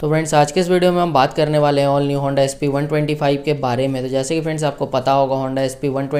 तो फ्रेंड्स आज के इस वीडियो में हम बात करने वाले हैं all new Honda S P के बारे में तो जैसे कि फ्रेंड्स आपको पता होगा Honda S P one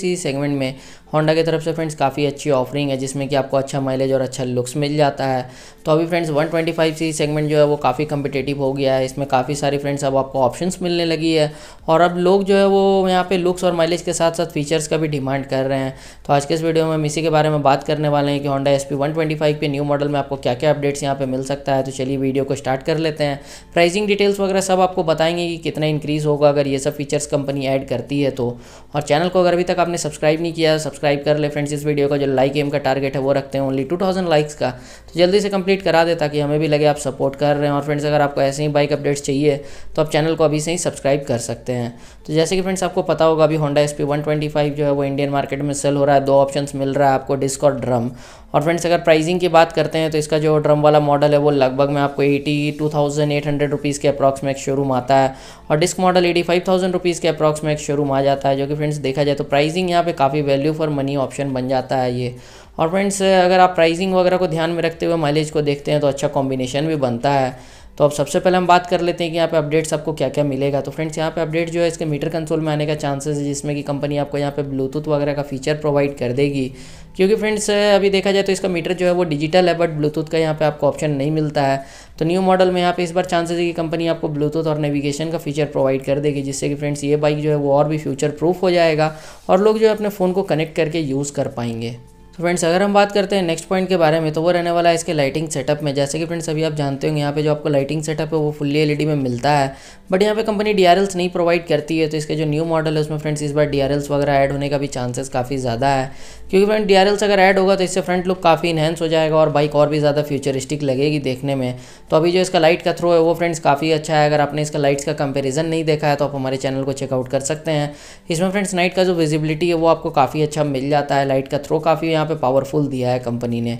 C segment में होंडा की तरफ से फ्रेंड्स काफ़ी अच्छी ऑफरिंग है जिसमें कि आपको अच्छा माइलेज और अच्छा लुक्स मिल जाता है तो अभी फ्रेंड्स 125 सी सेगमेंट जो है वो काफ़ी कम्पिटेटिव हो गया है इसमें काफ़ी सारी फ्रेंड्स अब आपको ऑप्शन मिलने लगी है और अब लोग जो है वो यहाँ पे लुक्स और माइलेज के साथ साथ फीचर्स का भी डिमांड कर रहे हैं तो आज के इस वीडियो में हम इसी के बारे में बात करने वाले हैं कि होंडा एस पी के न्यू मॉडल में आपको क्या क्या अपडेट्स यहाँ पर मिल सकता है तो चलिए वीडियो को स्टार्ट कर लेते हैं प्राइसिंग डिटेल्स वगैरह सब आपको बताएंगे कि कितना इंक्रीज़ होगा अगर ये सब फीचर्स कंपनी ऐड करती है तो और चैनल को अगर अभी तक आपने सब्सक्राइब नहीं किया सब्सक्राइब कर ले फ्रेंड्स इस वीडियो का जो लाइक एम का टारगेट है वो रखते हैं ओनली टू थाउजेंड लाइक्स का तो जल्दी से कंप्लीट करा दे ताकि हमें भी लगे आप सपोर्ट कर रहे हैं और फ्रेंड्स अगर आपको ऐसे ही बाइक अपडेट्स चाहिए तो आप चैनल को अभी से ही सब्सक्राइब कर सकते हैं तो जैसे कि फ्रेंड्स आपको पता होगा अभी होंडा एस पी जो है वो इंडियन मार्केट में सेल हो रहा है दो ऑप्शन मिल रहा है आपको डिस्क और ड्रम और फ्रेंड्स अगर प्राइसिंग की बात करते हैं तो इसका जो ड्रम वाला मॉडल है वो लगभग में आपको eighty two thousand eight hundred rupees के अप्रॉक्स में एक शोरूम आता है और disc model eighty five thousand rupees के अप्रॉक्स में एक शोरूम आ जाता है जो कि फ्रेंड्स देखा जाए तो प्राइसिंग यहाँ पे काफ़ी वैल्यू फॉर मनी ऑप्शन बन जाता है ये और फ्रेंड्स अगर आप प्राइसिंग वगैरह को ध्यान में रखते हुए माइलेज को देखते हैं तो अच्छा कॉम्बिनेशन भी बनता है तो अब सबसे पहले हम बात कर लेते हैं कि यहाँ पे अपडेट्स आपको क्या क्या मिलेगा तो फ्रेंड्स यहाँ पे अपडेट जो है इसके मीटर कंसोल में आने का चांसेस है जिसमें कि कंपनी आपको यहाँ पे ब्लूटूथ वगैरह का फीचर प्रोवाइड कर देगी क्योंकि फ्रेंड्स अभी देखा जाए तो इसका मीटर जो है वो डिजिटल है बट ब्लूटूथ का यहाँ पे आपको ऑप्शन नहीं मिलता है तो न्यू मॉडल में यहाँ पे इस बार चांसेस है कि कंपनी आपको ब्लूटूथ और नेविगेशन का फीचर प्रोवाइड कर देगी जिससे कि फ्रेंड्स ये बाइक जो है वो और भी फ्यूचर प्रूफ हो जाएगा और लोग जो है अपने फ़ोन को कनेक्ट करके यूज़ कर पाएंगे तो फ्रेंड्स अगर हम बात करते हैं नेक्स्ट पॉइंट के बारे में तो वो रहने वाला है इसके लाइटिंग सेटअप में जैसे कि फ्रेंड्स अभी आप जानते होंगे यहाँ पे जो आपको लाइटिंग सेटअप है वो फुल्ली एलईडी में मिलता है बट यहाँ पे कंपनी डी नहीं प्रोवाइड करती है तो इसके जो न्यू मॉडल है उसमें फ्रेंड्स इस बार डी वगैरह ऐड होने का भी चांसेस काफ़ी ज़्यादा है क्योंकि फ्रेंड डी अगर ऐड होगा तो इससे फ्रंट लुक काफ़ी इनहेंस हो जाएगा और बाइक और भी ज़्यादा फ्यूचरिस्टिक लगेगी देखने में तो अभी जो इसका लाइट का थ्रो है वो फ्रेंड्स काफ़ी अच्छा है अगर आपने इसका लाइट्स का कंपेरिजन नहीं देखा है तो आप हमारे चैनल को चेकआउट कर सकते हैं इसमें फ्रेंड्स नाइट का जो विजिबिलिटी है वो आपको काफ़ी अच्छा मिल जाता है लाइट का थ्रो काफ़ी पे पावरफुल दिया है कंपनी ने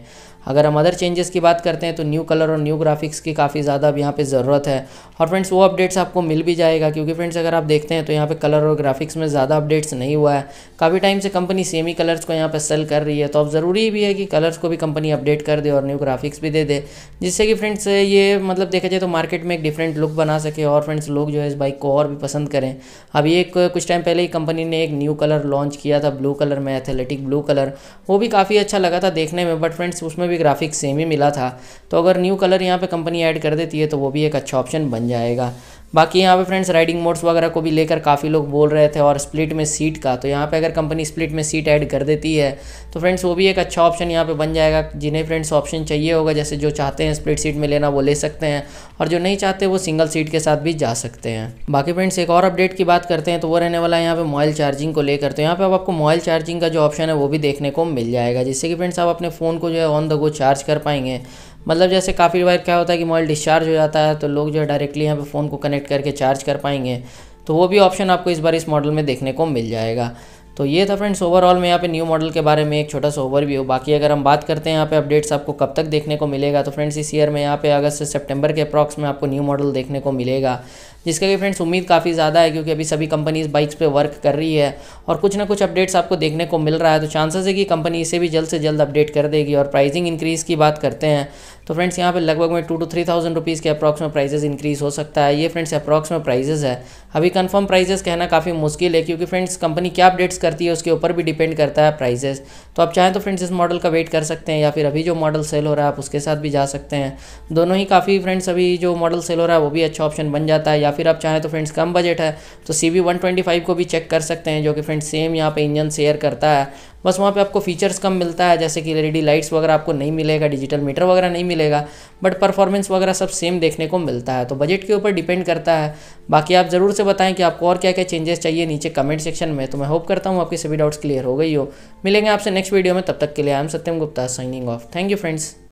अगर हम अदर चेंजेस की बात करते हैं तो न्यू कलर और न्यू ग्राफिक्स की काफ़ी ज़्यादा अब यहाँ पे ज़रूरत है और फ्रेंड्स वो अपडेट्स आपको मिल भी जाएगा क्योंकि फ्रेंड्स अगर आप देखते हैं तो यहाँ पे कलर और ग्राफिक्स में ज़्यादा अपडेट्स नहीं हुआ है काफ़ी टाइम से कंपनी सेम ही कलर्स को यहाँ पर सेल कर रही है तो अब ज़रूरी भी है कि कलर्स को भी कंपनी अपडेट कर दे और न्यू ग्राफिक्स भी दे दे जिससे कि फ्रेंड्स ये मतलब देखा जाए तो मार्केट में एक डिफरेंट लुक बना सके और फ्रेंड्स लोग जो है इस बाइक को और भी पसंद करें अब ये कुछ टाइम पहले ही कंपनी ने एक न्यू कलर लॉन्च किया था ब्लू कलर में एथलेटिक ब्लू कलर वो भी काफ़ी अच्छा लगा था देखने में बट फ्रेंड्स उसमें भी भी ग्राफिक सेम ही मिला था तो अगर न्यू कलर यहाँ पे कंपनी ऐड कर देती है तो वो भी एक अच्छा ऑप्शन बन जाएगा बाकी यहाँ पे फ्रेंड्स राइडिंग मोड्स वगैरह को भी लेकर काफ़ी लोग बोल रहे थे और स्प्लिट में सीट का तो यहाँ पे अगर कंपनी स्प्लिट में सीट ऐड कर देती है तो फ्रेंड्स वो भी एक अच्छा ऑप्शन यहाँ पे बन जाएगा जिन्हें फ्रेंड्स ऑप्शन चाहिए होगा जैसे जो चाहते हैं स्प्लिट सीट में लेना वो ले सकते हैं और जो नहीं चाहते वो सिंगल सीट के साथ भी जा सकते हैं बाकी फ्रेंड्स एक और अपडेट की बात करते हैं तो वो रहने वाला है यहाँ पे मोबाइल चार्जिंग को लेकर तो यहाँ पर अब आपको मोबाइल चार्जिंग का जो ऑप्शन है वो भी देखने को मिल जाएगा जिससे कि फ्रेंड्स आप अपने फ़ोन को जो है ऑन द गो चार्ज कर पाएंगे मतलब जैसे काफ़ी बार क्या होता है कि मोबाइल डिस्चार्ज हो जाता है तो लोग जो है डायरेक्टली यहाँ पे फ़ोन को कनेक्ट करके चार्ज कर पाएंगे तो वो भी ऑप्शन आपको इस बार इस मॉडल में देखने को मिल जाएगा तो ये था फ्रेंड्स ओवरऑल मैं यहाँ पे न्यू मॉडल के बारे में एक छोटा सा ओवर भी हो बाकी अगर हम बात करते हैं यहाँ पे अपडेट्स आपको कब तक देखने को मिलेगा तो फ्रेंड्स इस ईयर में यहाँ पे अगस्त से सितंबर के अप्रॉक्स में आपको न्यू मॉडल देखने को मिलेगा जिसका कि फ्रेंड्स उम्मीद काफ़ी ज़्यादा है क्योंकि अभी सभी कंपनीज बाइक्स पे वर्क कर रही है और कुछ ना कुछ अपडेट्स आपको देखने को मिल रहा है तो चांसेस है कि कंपनी इसे भी जल्द से जल्द अपडेट कर देगी और प्राइसिंग इंक्रीज़ की बात करते हैं तो फ्रेंड्स यहाँ पे लगभग में two to three thousand rupees के अप्रॉक्स में प्राइजेस इंक्रीज़ हो सकता है ये फ्रेंड्स अप्रॉक्स में प्राइजेज है अभी कंफर्म प्राइजेस कहना काफ़ी मुश्किल है क्योंकि फ्रेंड्स कंपनी क्या अपडेट्स करती है उसके ऊपर भी डिपेंड करता है प्राइजेस तो आप चाहें तो फ्रेंड्स इस मॉडल का वेट कर सकते हैं या फिर अभी जो मॉडल सेल हो रहा है आप उसके साथ भी जा सकते हैं दोनों ही काफ़ी फ्रेंड्स अभी जो मॉडल सेल हो रहा है वो भी अच्छा ऑप्शन बन जाता है या फिर आप चाहें तो फ्रेंड्स कम बजट है तो C V one twenty five को भी चेक कर सकते हैं जो कि फ्रेंड्स सेम यहाँ पे इंजन शेयर करता है बस वहाँ पे आपको फीचर्स कम मिलता है जैसे कि एलईडी लाइट्स वगैरह आपको नहीं मिलेगा डिजिटल मीटर वगैरह नहीं मिलेगा बट परफॉर्मेंस वगैरह सब सेम देखने को मिलता है तो बजट के ऊपर डिपेंड करता है बाकी आप ज़रूर से बताएं कि आपको और क्या क्या चेंजेस चाहिए नीचे कमेंट सेक्शन में तो मैं होप करता हूँ आपकी सभी डाउट्स क्लियर हो गई हो मिलेंगे आपसे नेक्स्ट वीडियो में तब तक के लिए I am Satyam Gupta signing off thank you friends